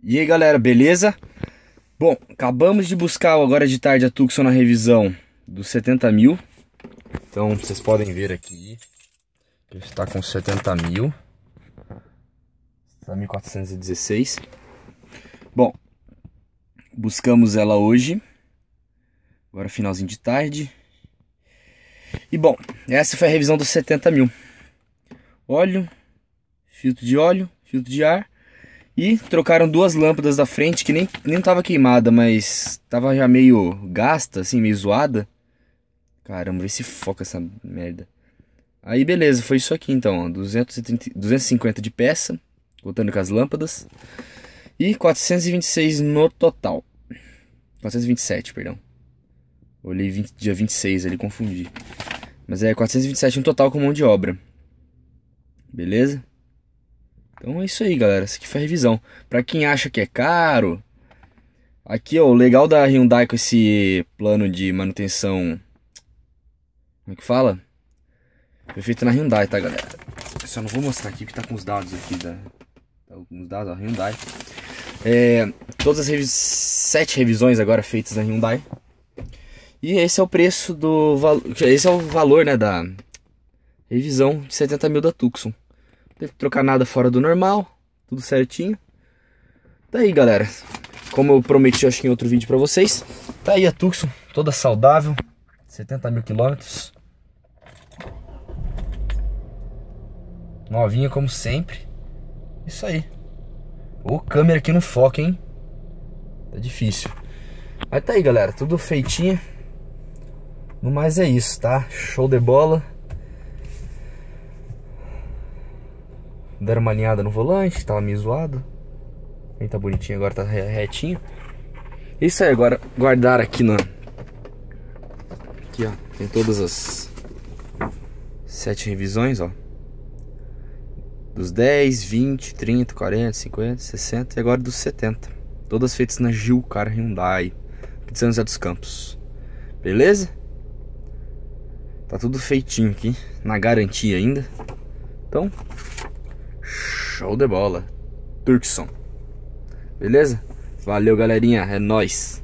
E aí galera, beleza? Bom, acabamos de buscar agora de tarde a Tucson na revisão dos 70 mil. Então vocês podem ver aqui que está com 70 mil. Está 1416. Bom, buscamos ela hoje. Agora finalzinho de tarde. E bom, essa foi a revisão dos 70 mil. Óleo, filtro de óleo, filtro de ar e trocaram duas lâmpadas da frente que nem, nem tava queimada, mas tava já meio gasta, assim, meio zoada. Caramba, vê se foca essa merda. Aí beleza, foi isso aqui então, ó, 230, 250 de peça, contando com as lâmpadas. E 426 no total. 427, perdão. Olhei 20, dia 26 ali, confundi. Mas é 427 no total com mão de obra. Beleza? Então é isso aí, galera. Essa aqui foi a revisão. Para quem acha que é caro, aqui ó, o legal da Hyundai com esse plano de manutenção. Como é que fala? Foi feito na Hyundai, tá, galera? Só não vou mostrar aqui que tá com os dados aqui da alguns tá dados da Hyundai. É, todas as revi sete revisões agora feitas na Hyundai. E esse é o preço do Esse é o valor né, da revisão de 70 mil da Tucson. Teve que trocar nada fora do normal. Tudo certinho. Tá aí, galera. Como eu prometi, acho que em outro vídeo pra vocês. Tá aí a Tucson, toda saudável. 70 mil quilômetros. Novinha como sempre. Isso aí. Ô, câmera aqui no foco, hein? Tá difícil. Mas tá aí, galera. Tudo feitinho. No mais é isso, tá? Show de bola. Deram uma alinhada no volante, tava meio zoado. Aí tá bonitinho, agora tá retinho. Isso aí, agora guardar aqui na. Aqui, ó. Tem todas as sete revisões, ó. Dos 10, 20, 30, 40, 50, 60 e agora dos 70. Todas feitas na Gilcar Hyundai, Aqui de São José dos Campos. Beleza? Tá tudo feitinho aqui, na garantia ainda. Então, Show de bola. Turkson. Beleza? Valeu, galerinha. É nóis.